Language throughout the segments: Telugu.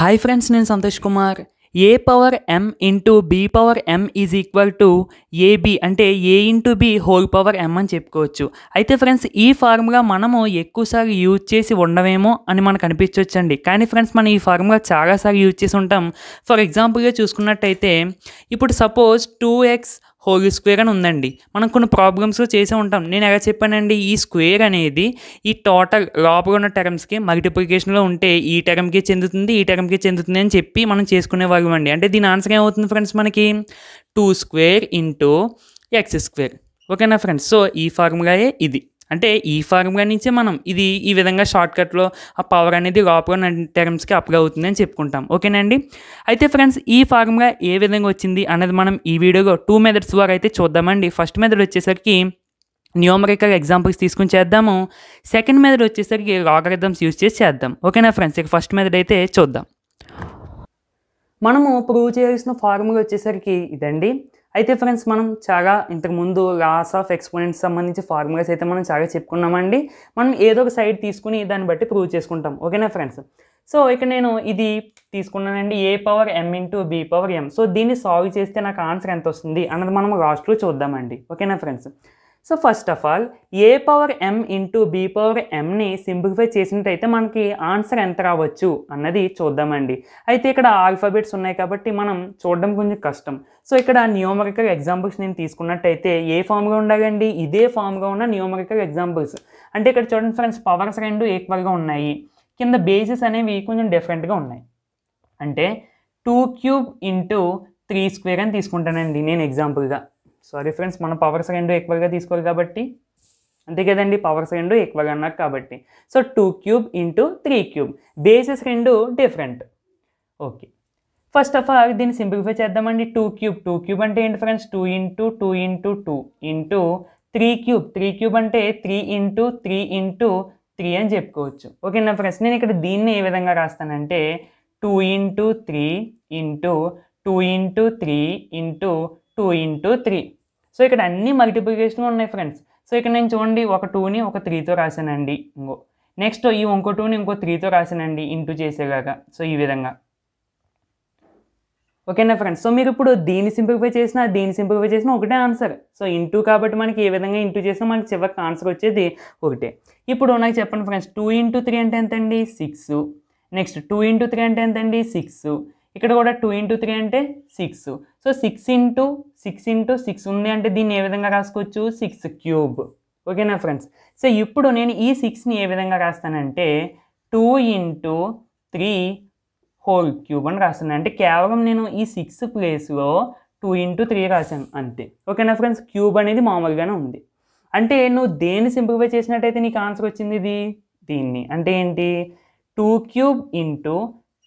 హాయ్ ఫ్రెండ్స్ నేను Santosh Kumar A power M into B power M is equal to A B అంటే A into B whole power ఎం అని చెప్పుకోవచ్చు అయితే ఫ్రెండ్స్ ఈ ఫార్ములా మనము ఎక్కువసార్లు యూజ్ చేసి ఉండవేమో అని మనకు అనిపించవచ్చండి కానీ ఫ్రెండ్స్ మనం ఈ ఫార్ములా చాలాసార్లు యూజ్ చేసి ఉంటాం ఫర్ ఎగ్జాంపుల్గా చూసుకున్నట్టయితే ఇప్పుడు suppose two X whole square అని ఉందండి మనం కొన్ని ప్రాబ్లమ్స్ చేసే ఉంటాం నేను ఎలా చెప్పానండి ఈ స్క్వేర్ అనేది ఈ టోటల్ లోపల ఉన్న టర్మ్స్కి మల్టిప్లికేషన్లో ఉంటే ఈ టర్మ్కి చెందుతుంది ఈ టర్మ్కి చెందుతుంది అని చెప్పి మనం చేసుకునేవాళ్ళం అండి అంటే దీని ఆన్సర్ ఏమవుతుంది ఫ్రెండ్స్ మనకి two square into X square ఓకేనా ఫ్రెండ్స్ సో ఈ ఫార్ములాయే ఇది అంటే ఈ ఫార్ములా నుంచే మనం ఇది ఈ విధంగా షార్ట్కట్లో ఆ పవర్ అనేది లోపల టర్మ్స్కి అప్లై అవుతుంది అని చెప్పుకుంటాం ఓకేనండి అయితే ఫ్రెండ్స్ ఈ ఫార్ములా ఏ విధంగా వచ్చింది అన్నది మనం ఈ వీడియోలో టూ మెథడ్స్ ద్వారా అయితే చూద్దామండి ఫస్ట్ మెథడ్ వచ్చేసరికి న్యూమరికల్ ఎగ్జాంపుల్స్ తీసుకుని చేద్దాము సెకండ్ మెథడ్ వచ్చేసరికి లాగరిథమ్స్ యూజ్ చేసి చేద్దాం ఓకేనా ఫ్రెండ్స్ ఇక ఫస్ట్ మెథడ్ అయితే చూద్దాం మనము ప్రూవ్ చేయాల్సిన ఫార్ములా వచ్చేసరికి ఇదండి అయితే ఫ్రెండ్స్ మనం చాలా ఇంతకుముందు లాస్ ఆఫ్ ఎక్స్పోనెంట్స్ సంబంధించి ఫార్ములాస్ అయితే మనం చాలా చెప్పుకున్నామండి మనం ఏదో ఒక సైడ్ తీసుకుని దాన్ని బట్టి ప్రూవ్ చేసుకుంటాం ఓకేనా ఫ్రెండ్స్ సో ఇక నేను ఇది తీసుకున్నానండి A power M into B power M so దీన్ని సాల్వ్ చేస్తే నాకు ఆన్సర్ ఎంత వస్తుంది అన్నది మనం లాస్ట్లో చూద్దామండి ఓకేనా friends so first of all A power M into B power ఎంని సింప్లిఫై చేసినట్టయితే మనకి ఆన్సర్ ఎంత రావచ్చు అన్నది చూద్దామండి అయితే ఇక్కడ ఆల్ఫాబెట్స్ ఉన్నాయి కాబట్టి మనం చూడడం కొంచెం కష్టం సో ఇక్కడ న్యూమరికల్ ఎగ్జాంపుల్స్ నేను తీసుకున్నట్టయితే ఏ ఫామ్గా ఉండాలండి ఇదే ఫామ్గా ఉన్న న్యూమరికల్ ఎగ్జాంపుల్స్ అంటే ఇక్కడ చూడండి ఫ్రెండ్స్ పవర్స్ రెండు ఈక్వల్గా ఉన్నాయి కింద బేసిస్ అనేవి కొంచెం డిఫరెంట్గా ఉన్నాయి అంటే two cube into three square అని తీసుకుంటానండి నేను ఎగ్జాంపుల్గా సారీ ఫ్రెండ్స్ మనం పవర్ సెకండ్ ఎక్కువగా తీసుకోవాలి కాబట్టి అంతే కదండి పవర్ సెకండ్ ఎక్కువగా అన్నారు కాబట్టి so two cube into three cube bases రెండు different okay first of all దీన్ని సింప్లిఫై చేద్దామండి టూ క్యూబ్ టూ క్యూబ్ అంటే ఏంటి friends two into two into two into three cube three cube అంటే three into three into three అని చెప్పుకోవచ్చు ఓకేనా ఫ్రెండ్స్ నేను ఇక్కడ దీన్ని ఏ విధంగా రాస్తానంటే two into three into two into three into two into three so ఇక్కడ అన్ని మల్టిప్లికేషన్ ఉన్నాయి ఫ్రెండ్స్ సో ఇక్కడ నేను చూడండి ఒక టూని ఒక త్రీతో రాశానండి ఇంకో నెక్స్ట్ ఈ ఇంకో టూని ఇంకో త్రీతో రాశానండి ఇంటూ చేసేలాగా సో ఈ విధంగా ఓకేనా ఫ్రెండ్స్ సో మీరు ఇప్పుడు దీన్ని సింప్లిఫై చేసినా దీన్ని సింప్లిఫై చేసినా ఒకటే ఆన్సర్ సో ఇంటూ కాబట్టి మనకి ఏ విధంగా ఇంటూ చేసినా మనకి చివరికి ఆన్సర్ వచ్చేది ఒకటే ఇప్పుడు నాకు చెప్పండి ఫ్రెండ్స్ టూ ఇంటూ త్రీ అంటే ఎంతండి six next two into three అంటే ఎంతండి సిక్స్ ఇక్కడ కూడా టూ ఇంటూ త్రీ అంటే six so six into six into six ఉంది అంటే దీన్ని ఏ విధంగా రాసుకోవచ్చు సిక్స్ క్యూబ్ ఓకేనా ఫ్రెండ్స్ సో ఇప్పుడు నేను ఈ సిక్స్ని ఏ విధంగా రాస్తానంటే two into three whole cube అని రాస్తున్నాను అంటే కేవలం నేను ఈ సిక్స్ ప్లేస్లో టూ ఇంటూ త్రీ రాశాను అంతే ఓకేనా ఫ్రెండ్స్ క్యూబ్ అనేది మామూలుగానే ఉంది అంటే నువ్వు దేన్ని సింప్లిఫై చేసినట్టయితే నీకు ఆన్సర్ వచ్చింది ఇది దీన్ని అంటే ఏంటి two cube into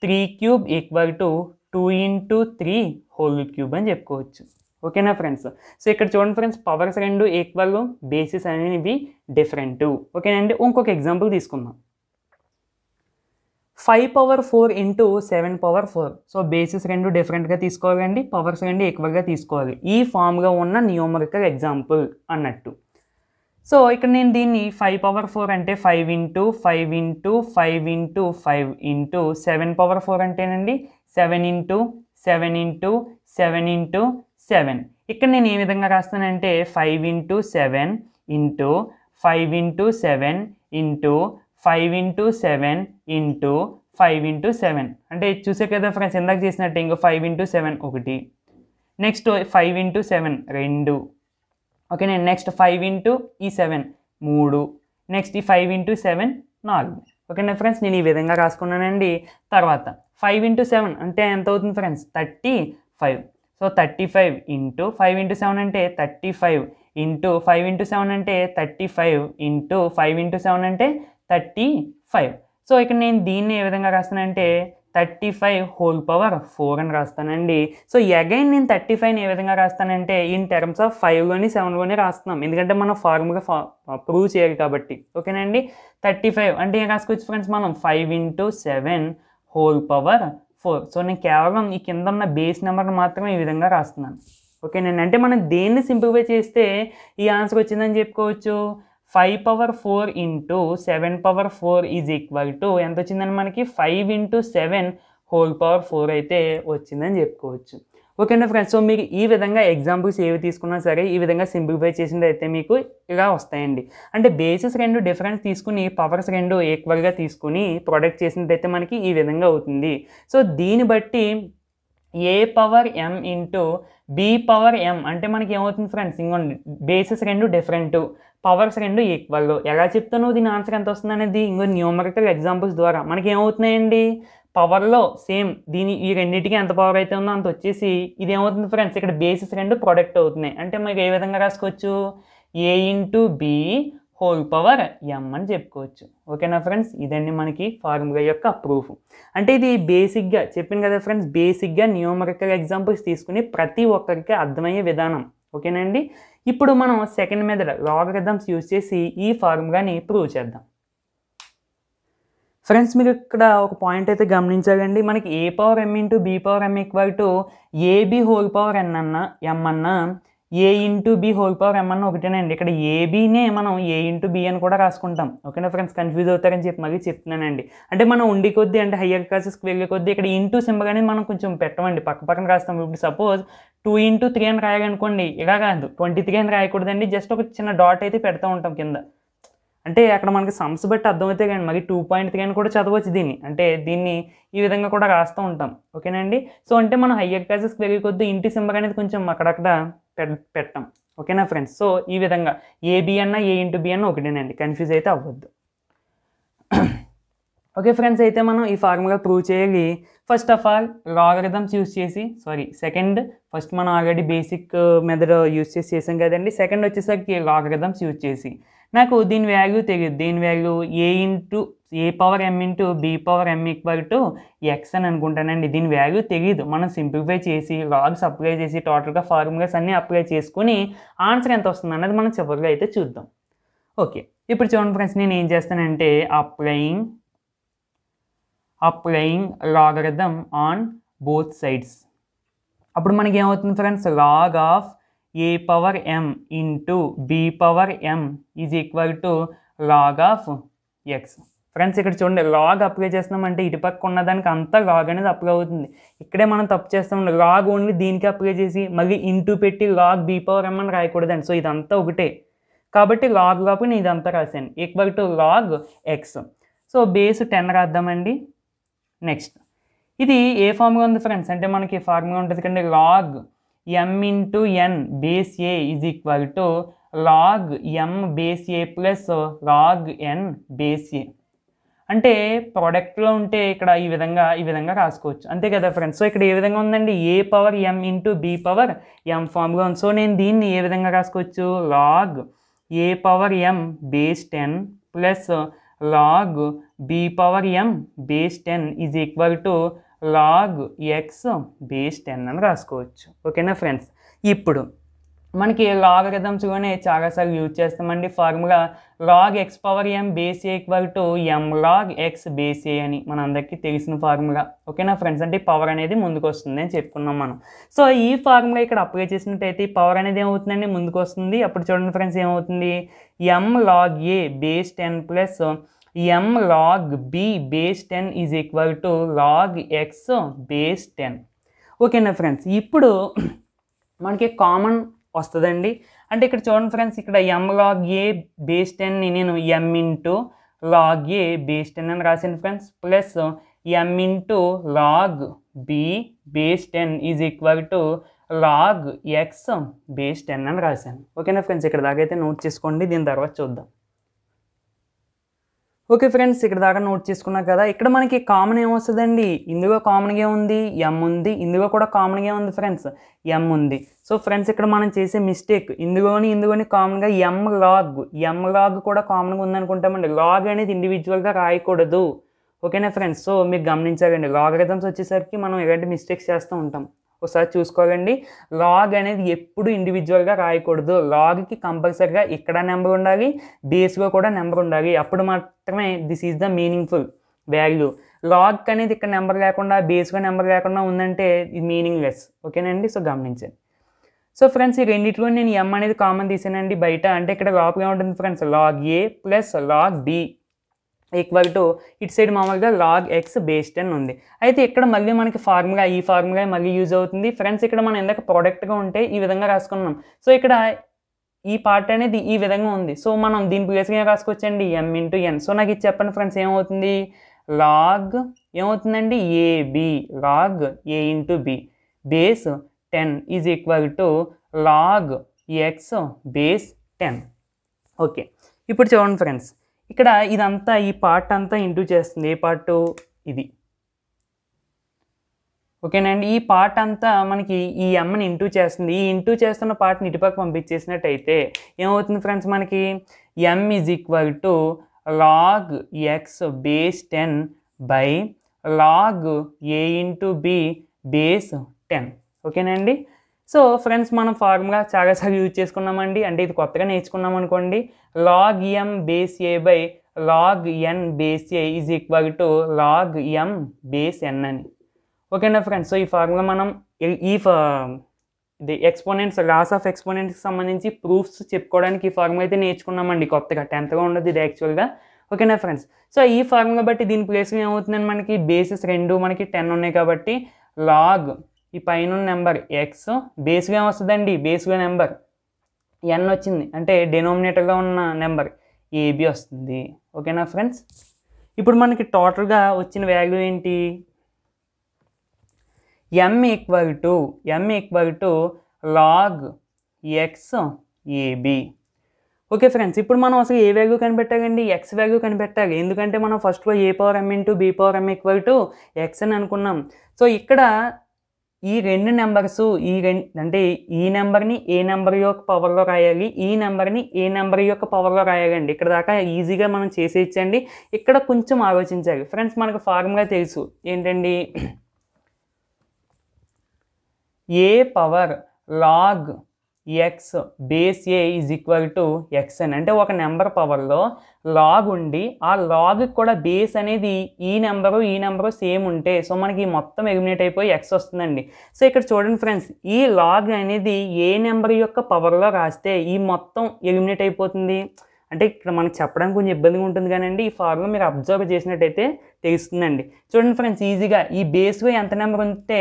three cube equal to two into three whole cube అని చెప్పుకోవచ్చు ఓకేనా ఫ్రెండ్స్ సో ఇక్కడ చూడండి ఫ్రెండ్స్ పవర్స్ రెండు ఈక్వల్ బేసిస్ అనేవి డిఫరెంట్ ఓకేనండి ఇంకొక ఎగ్జాంపుల్ తీసుకుందాం five power four into seven power four so bases రెండు డిఫరెంట్గా తీసుకోవాలండి పవర్స్ రెండు ఎక్కువగా తీసుకోవాలి ఈ ఫామ్గా ఉన్న న్యూమరికల్ ఎగ్జాంపుల్ అన్నట్టు సో ఇక్కడ నేను దీన్ని ఫైవ్ పవర్ ఫోర్ అంటే five into five into five into five into seven power four అంటేనండి seven into seven into seven into seven ఇక్కడ నేను ఏ విధంగా రాస్తానంటే five into seven into five into seven into five into seven into five into seven అంటే చూసే కదా ఫ్రెండ్స్ ఇందాక చేసినట్టు ఇంకో ఫైవ్ ఇంటూ సెవెన్ ఒకటి నెక్స్ట్ ఫైవ్ ఇంటూ సెవెన్ రెండు ఓకే నేను నెక్స్ట్ ఫైవ్ ఇంటూ ఈ సెవెన్ మూడు నెక్స్ట్ ఈ ఫైవ్ ఇంటూ సెవెన్ నాలుగు ఓకేనా ఫ్రెండ్స్ నేను ఈ విధంగా రాసుకున్నానండి తర్వాత ఫైవ్ ఇంటూ సెవెన్ అంటే ఎంత అవుతుంది friends thirty five so thirty five into five into seven అంటే thirty five into five into seven అంటే thirty five into five into seven అంటే థర్టీ ఫైవ్ సో ఇక్కడ నేను దీన్ని ఏ విధంగా రాస్తానంటే thirty five whole power four అని రాస్తానండి సో అగైన్ నేను థర్టీ ఫైవ్ని ఏ విధంగా రాస్తానంటే ఇన్ టర్మ్స్ ఆఫ్ ఫైవ్లోని సెవెన్లోని రాస్తున్నాం ఎందుకంటే మనం ఫార్ములా ఫా ప్రూవ్ చేయాలి కాబట్టి ఓకేనండి థర్టీ ఫైవ్ అంటే ఏం రాసుకోవచ్చు ఫ్రెండ్స్ మనం five into seven whole power four so నేను కేవలం ఈ కింద ఉన్న బేస్ నెంబర్ని మాత్రమే ఈ విధంగా రాస్తున్నాను ఓకేనండి అంటే మనం దేన్ని సింప్లిఫై చేస్తే ఈ ఆన్సర్ వచ్చిందని చెప్పుకోవచ్చు five power four into seven power four is equal to ఎంత వచ్చిందని మనకి five into seven whole power four అయితే వచ్చిందని చెప్పుకోవచ్చు ఓకేనా ఫ్రెండ్స్ సో మీకు ఈ విధంగా ఎగ్జాంపుల్స్ ఏవి తీసుకున్నా సరే ఈ విధంగా సింప్లిఫై చేసింది అయితే మీకు ఇలా వస్తాయండి అంటే బేసిస్ రెండు డిఫరెన్స్ తీసుకుని పవర్స్ రెండు ఈక్వల్గా తీసుకుని ప్రొడక్ట్ చేసినదైతే మనకి ఈ విధంగా అవుతుంది సో దీన్ని బట్టి a power M into B power m అంటే మనకి ఏమవుతుంది ఫ్రెండ్స్ ఇంకోండి బేసిస్ రెండు డిఫరెంట్ పవర్స్ రెండు ఈక్వల్ ఎలా చెప్తాను దీని ఆన్సర్ ఎంత వస్తుంది అనేది ఇంకో న్యూమరికల్ ఎగ్జాంపుల్స్ ద్వారా మనకి ఏమవుతున్నాయండి పవర్లో సేమ్ దీని ఈ రెండింటికి ఎంత పవర్ అయితే ఉందో అంత వచ్చేసి ఇది ఏమవుతుంది ఫ్రెండ్స్ ఇక్కడ బేసిస్ రెండు ప్రొడక్ట్ అవుతున్నాయి అంటే మనకి ఏ విధంగా రాసుకోవచ్చు a into B whole power ఎం అని చెప్పుకోవచ్చు ఓకేనా ఫ్రెండ్స్ ఇదండి మనకి ఫార్ములా యొక్క ప్రూఫ్ అంటే ఇది బేసిక్గా చెప్పింది కదా ఫ్రెండ్స్ బేసిక్గా న్యూమరికల్ ఎగ్జాంపుల్స్ తీసుకుని ప్రతి ఒక్కరికి అర్థమయ్యే విధానం ఓకేనండి ఇప్పుడు మనం సెకండ్ మెథడ్ లాగరిథమ్స్ యూజ్ చేసి ఈ ఫార్ములాని ప్రూవ్ చేద్దాం ఫ్రెండ్స్ మీరు ఇక్కడ ఒక పాయింట్ అయితే గమనించాలండి మనకి a power M into b power m equal to ab whole power n అన్న ఎం అన్న a into B whole power ఏమన్నా అన్న ఒకటేనండి ఇక్కడ ఏబీనే మనం ఏ ఇంటూ బి అని కూడా రాసుకుంటాం ఓకేనా ఫ్రెండ్స్ కన్ఫ్యూజ్ అవుతారని చెప్పి మళ్ళీ చెప్తున్నానండి అంటే మనం ఉండి కొద్దీ అంటే హయ్యర్ క్లాసెస్కి వెళ్ళే కొద్దీ ఇక్కడ ఇంటూ సింబల్ అనేది మనం కొంచెం పెట్టమండి పక్క పక్కన రాస్తాం ఇప్పుడు సపోజ్ టూ ఇంటూ త్రీ అని రాయాలనుకోండి ఇలా కాదు ట్వంటీ త్రీ అని రాయకూడదండి జస్ట్ ఒక చిన్న డాట్ అయితే పెడతా ఉంటాం కింద అంటే అక్కడ మనకి సమ్స్ బట్టి అర్థమవుతాయి కానీ మరి టూ పాయింట్ త్రీ అని కూడా చదవచ్చు దీన్ని అంటే దీన్ని ఈ విధంగా కూడా రాస్తూ ఉంటాం ఓకేనండి సో అంటే మనం హయ్యర్ క్లాసెస్కి వెళ్ళే కొద్దీ ఇంటి సింబల్ అనేది కొంచెం అక్కడక్కడ పెట్టం ఓకేనా ఫ్రెండ్స్ సో ఈ విధంగా ఏబి అన్న ఏ ఇంటూ బి అన్న ఒకటేనండి కన్ఫ్యూజ్ అయితే అవ్వద్దు ఓకే ఫ్రెండ్స్ అయితే మనం ఈ ఫార్ములా ప్రూవ్ చేయాలి first of all logarithms use చేసి సారీ సెకండ్ ఫస్ట్ మనం ఆల్రెడీ బేసిక్ మెథడ్ యూస్ చేసి చేసాం కదండి సెకండ్ వచ్చేసరికి లాగరిథమ్స్ యూజ్ చేసి నాకు దీని వాల్యూ తెలియదు దీని value a into a power M into B power m equal to x అని అనుకుంటానండి దీని వాల్యూ తెలియదు మనం సింప్లిఫై చేసి లాగ్స్ అప్లై చేసి టోటల్గా ఫార్ములాస్ అన్నీ అప్లై చేసుకుని ఆన్సర్ ఎంత వస్తుంది అన్నది మనం చివరిగా అయితే చూద్దాం ఓకే ఇప్పుడు చూడండి ఫ్రెండ్స్ నేను ఏం చేస్తానంటే applying applying logarithm on both sides అప్పుడు మనకి ఏమవుతుంది friends log of a power M into B power M is equal to log of x friends ఇక్కడ చూడండి లాగ్ అప్లై చేస్తున్నామంటే ఇటు పక్క ఉన్నదానికి అంతా లాగ్ అనేది అప్లై అవుతుంది ఇక్కడే మనం తప్పు చేస్తాం లాగ్ ఓన్లీ దీనికి అప్లై చేసి మళ్ళీ ఇంటూ పెట్టి లాగ్ బి పవర్ ఎం అని రాయకూడదండి సో ఇదంతా ఒకటే కాబట్టి లాగ్ లోపు నేను ఇదంతా రాశాను equal to log x so base ten రాద్దామండి నెక్స్ట్ ఇది ఏ ఫార్మ్గా ఉంది ఫ్రెండ్స్ అంటే మనకి ఫార్ములా ఉంటుంది కంటే log m into n base a is equal to log m base a plus log n base a అంటే ప్రోడక్ట్లో ఉంటే ఇక్కడ ఈ విధంగా ఈ విధంగా రాసుకోవచ్చు అంతే కదా ఫ్రెండ్స్ సో ఇక్కడ ఏ విధంగా ఉందండి a power M into B power m ఫామ్గా ఉంది సో నేను దీన్ని ఏ విధంగా రాసుకోవచ్చు log a power m base ten plus log b power m base ten is equal to log x base ten అని రాసుకోవచ్చు ఓకేనా ఫ్రెండ్స్ ఇప్పుడు మనకి లాగ్ రిథమ్స్ కూడా చాలాసార్లు యూజ్ చేస్తామండి formula log x power m base a equal to m log x base a అని అందరికీ తెలిసిన ఫార్ములా ఓకేనా ఫ్రెండ్స్ అంటే పవర్ అనేది ముందుకు వస్తుంది అని చెప్పుకున్నాం మనం సో ఈ ఫార్ములా ఇక్కడ అప్లై చేసినట్టయితే పవర్ అనేది ఏమవుతుందండి ముందుకు వస్తుంది అప్పుడు చూడండి ఫ్రెండ్స్ ఏమవుతుంది m log a base ten plus m log b base ten is equal to log x base ten ఓకేనా ఫ్రెండ్స్ ఇప్పుడు మనకి కామన్ వస్తుందండి అంటే ఇక్కడ చూడండి ఫ్రెండ్స్ ఇక్కడ m log a base ten నేను m into log a base ten అని రాశాను friends plus m into log b base ten is equal to log x base ten అని రాశాను ఓకేనా ఫ్రెండ్స్ ఇక్కడ దాకైతే నోట్ చేసుకోండి దీని తర్వాత చూద్దాం ఓకే ఫ్రెండ్స్ ఇక్కడ దాకా నోట్ చేసుకున్నాం కదా ఇక్కడ మనకి కామన్ ఏమొస్తుందండి ఇందులో కామన్గా ఉంది ఎం ఉంది ఇందుగా కూడా కామన్గా ఉంది ఫ్రెండ్స్ ఎం ఉంది సో ఫ్రెండ్స్ ఇక్కడ మనం చేసే మిస్టేక్ ఇందుగోని ఇందుగోని కామన్గా ఎం లాగ్ ఎం లాగ్ కూడా కామన్గా ఉందనుకుంటామండి లాగ్ అనేది ఇండివిజువల్గా రాయకూడదు ఓకేనా ఫ్రెండ్స్ సో మీరు గమనించాలండి లాగరిథమ్స్ వచ్చేసరికి మనం ఎలాంటి మిస్టేక్స్ చేస్తూ ఉంటాం ఒకసారి చూసుకోవాలండి లాగ్ అనేది ఎప్పుడు ఇండివిజువల్గా రాయకూడదు లాగ్కి కంపల్సరిగా ఇక్కడ నెంబర్ ఉండాలి బేస్లో కూడా నెంబర్ ఉండాలి అప్పుడు మాత్రమే this is the meaningful value log అనేది ఇక్కడ నెంబర్ లేకుండా బేస్గా నెంబర్ లేకుండా ఉందంటే ఇది మీనింగ్లెస్ ఓకేనండి సో గమనించండి సో ఫ్రెండ్స్ ఈ రెండిట్లో నేను ఎం అనేది కామన్ తీసానండి బయట అంటే ఇక్కడ లాప్గా ఉంటుంది friends log a plus log b equal to ఇటు సైడ్ మామూలుగా లాగ్ ఎక్స్ బేస్ టెన్ ఉంది అయితే ఇక్కడ మళ్ళీ మనకి ఫార్ములా ఈ ఫార్ములా మళ్ళీ యూజ్ అవుతుంది ఫ్రెండ్స్ ఇక్కడ మనం ఇందాక ప్రోడక్ట్గా ఉంటే ఈ విధంగా రాసుకున్నాం సో ఇక్కడ ఈ పార్ట్ అనేది ఈ విధంగా ఉంది సో మనం దీని ప్లేస్గా రాసుకోవచ్చండి ఎం ఇంటూ ఎన్ సో నాకు ఇది చెప్పండి ఫ్రెండ్స్ ఏమవుతుంది లాగ్ ఏమవుతుందండి ab log a into b base ten is equal to log x base ten okay ఇప్పుడు చూడండి ఫ్రెండ్స్ ఇక్కడ ఇదంతా ఈ పార్ట్ అంతా ఇంటూ చేస్తుంది ఏ పార్టు ఇది ఓకేనండి ఈ పార్ట్ అంతా మనకి ఈ ఎమ్మని ఇంటూ చేస్తుంది ఈ ఇంటూ చేస్తున్న పార్ట్ని ఇటుపక్క పంపించేసినట్టయితే ఏమవుతుంది ఫ్రెండ్స్ మనకి m is equal to log x base ten by log a into b base ten ఓకేనండి సో ఫ్రెండ్స్ మనం ఫార్ములా చాలాసార్లు యూజ్ చేసుకున్నామండి అంటే ఇది కొత్తగా నేర్చుకున్నాం అనుకోండి log m base a by log n base a is equal to log m base n అని ఓకేనా ఫ్రెండ్స్ సో ఈ ఫార్ములా మనం ఈ ఇది ఎక్స్పోనెంట్స్ లాస్ ఆఫ్ ఎక్స్పోనెంట్స్కి సంబంధించి ప్రూఫ్స్ చెప్పుకోవడానికి ఈ ఫార్ములా అయితే నేర్చుకున్నామండి కొత్తగా టెన్త్గా ఉండదు ఇది యాక్చువల్గా ఓకేనా ఫ్రెండ్స్ సో ఈ ఫార్ములా బట్టి దీని ప్లేస్లో ఏమవుతుందని మనకి బేసిస్ రెండు మనకి టెన్ ఉన్నాయి కాబట్టి లాగ్ ఈ పైన నెంబర్ ఎక్స్ బేస్గా ఏమొస్తుందండి బేస్గా నెంబర్ ఎన్ వచ్చింది అంటే డినోమినేటర్గా ఉన్న నెంబర్ ఏబి వస్తుంది ఓకేనా ఫ్రెండ్స్ ఇప్పుడు మనకి టోటల్గా వచ్చిన వాల్యూ ఏంటి m equal to m equal to log x ab okay friends ఇప్పుడు మనం అసలు ఏ వాల్యూ కనిపెట్టాలండి ఎక్స్ వాల్యూ కనిపెట్టాలి ఎందుకంటే మనం ఫస్ట్లో a power M into b power m equal to x అని అనుకున్నాం సో ఇక్కడ ఈ రెండు నెంబర్స్ ఈ రెండు అంటే ఈ నెంబర్ని ఏ నెంబర్ యొక్క పవర్లో రాయాలి ఈ నెంబర్ని ఏ నెంబర్ యొక్క పవర్లో రాయాలండి ఇక్కడ దాకా ఈజీగా మనం చేసేయచ్చండి ఇక్కడ కొంచెం ఆలోచించాలి ఫ్రెండ్స్ మనకు ఫార్ములా తెలుసు ఏంటండి a power log x base a is equal to x అని అంటే ఒక నెంబర్ పవర్లో లాగ్ ఉండి ఆ లాగ్ కూడా బేస్ అనేది ఈ నెంబరు ఈ నెంబరు సేమ్ ఉంటే సో మనకి మొత్తం ఎలిమినేట్ అయిపోయి ఎక్స్ వస్తుందండి సో ఇక్కడ చూడండి ఫ్రెండ్స్ ఈ లాగ్ అనేది ఏ నెంబర్ యొక్క పవర్లో రాస్తే ఈ మొత్తం ఎలిమినేట్ అయిపోతుంది అంటే ఇక్కడ మనకు చెప్పడానికి కొంచెం ఇబ్బందిగా ఉంటుంది కానీ ఈ ఫార్ములా మీరు అబ్జర్వ్ చేసినట్టయితే తెలుస్తుందండి చూడండి ఫ్రెండ్స్ ఈజీగా ఈ బేస్గా ఎంత నెంబర్ ఉంటే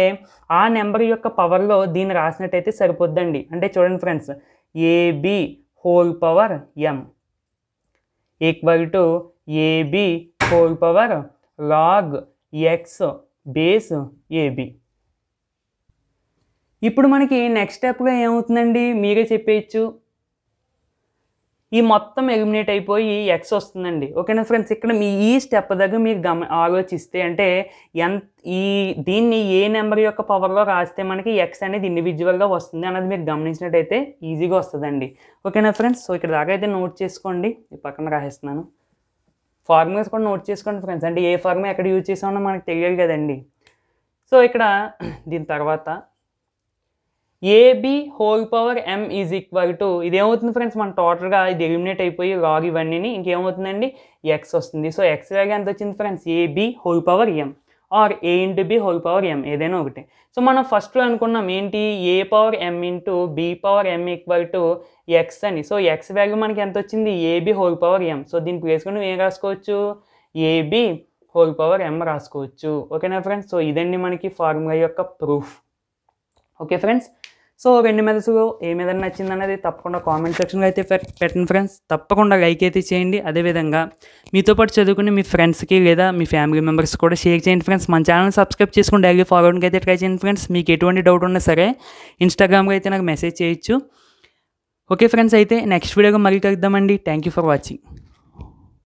ఆ నెంబర్ యొక్క పవర్లో దీన్ని రాసినట్టయితే సరిపోద్దండి అంటే చూడండి friends ab whole power m equal to ab whole power log x base ab ఇప్పుడు మనకి నెక్స్ట్ స్టెప్గా ఏమవుతుందండి మీరే చెప్పేయచ్చు ఈ మొత్తం ఎలిమినేట్ అయిపోయి ఎక్స్ వస్తుందండి ఓకేనా ఫ్రెండ్స్ ఇక్కడ మీ ఈ స్టెప్ దగ్గర మీరు గమ ఆలోచిస్తే అంటే ఎంత ఈ దీన్ని ఏ నెంబర్ యొక్క పవర్లో రాస్తే మనకి ఎక్స్ అనేది ఇండివిజువల్గా వస్తుంది అన్నది మీరు గమనించినట్టయితే ఈజీగా వస్తుందండి ఓకేనా ఫ్రెండ్స్ సో ఇక్కడ దాకా అయితే నోట్ చేసుకోండి ఈ పక్కన రాసేస్తున్నాను ఫార్ములాస్ కూడా నోట్ చేసుకోండి ఫ్రెండ్స్ అంటే ఏ ఫార్ములా ఎక్కడ యూజ్ చేసామో మనకు తెలియదు కదండి సో ఇక్కడ దీని తర్వాత ab whole power M is equal to ఇదేమవుతుంది ఫ్రెండ్స్ మనం టోటల్గా ఇది ఎలిమినేట్ అయిపోయి లాగ్ ఇవన్నీ ఇంకేమవుతుందండి ఎక్స్ వస్తుంది సో ఎక్స్ లాగా ఎంత వచ్చింది friends ab whole power m or a into B whole power m ఏదైనా ఒకటి సో మనం ఫస్ట్లో అనుకున్నాం ఏంటి a power M into B power m equal to x అని సో ఎక్స్ వాల్యూ మనకి ఎంత వచ్చింది ఏబి హోల్ పవర్ ఎం సో దీని ప్లేస్కొని ఏం రాసుకోవచ్చు ఏబి హోల్ పవర్ ఎం రాసుకోవచ్చు ఓకేనా ఫ్రెండ్స్ సో ఇదండి మనకి ఫార్ములా యొక్క ప్రూఫ్ ఓకే ఫ్రెండ్స్ సో వెండి మెదసు ఏమేదైనా నచ్చింది అనేది తప్పకుండా కామెంట్ సెక్షన్లో అయితే పెట్టండి ఫ్రెండ్స్ తప్పకుండా లైక్ అయితే చేయండి అదేవిధంగా మీతో పాటు చదువుకుని మీ ఫ్రెండ్స్కి లేదా మీ ఫ్యామిలీ మెంబర్స్ కూడా షేర్ చేయండి ఫ్రెండ్స్ మన ఛానల్ని సబ్స్క్రైబ్ చేసుకుని డైలీ ఫార్వర్డ్కి అయితే ట్రై చేయండి ఫ్రెండ్స్ మీకు ఎటువంటి డౌట్ ఉన్నా సరే ఇన్స్టాగ్రామ్కి అయితే నాకు మెసేజ్ చేయొచ్చు ఓకే ఫ్రెండ్స్ అయితే నెక్స్ట్ వీడియోగా మళ్ళీ కలుద్దామండి థ్యాంక్ యూ ఫర్ వాచింగ్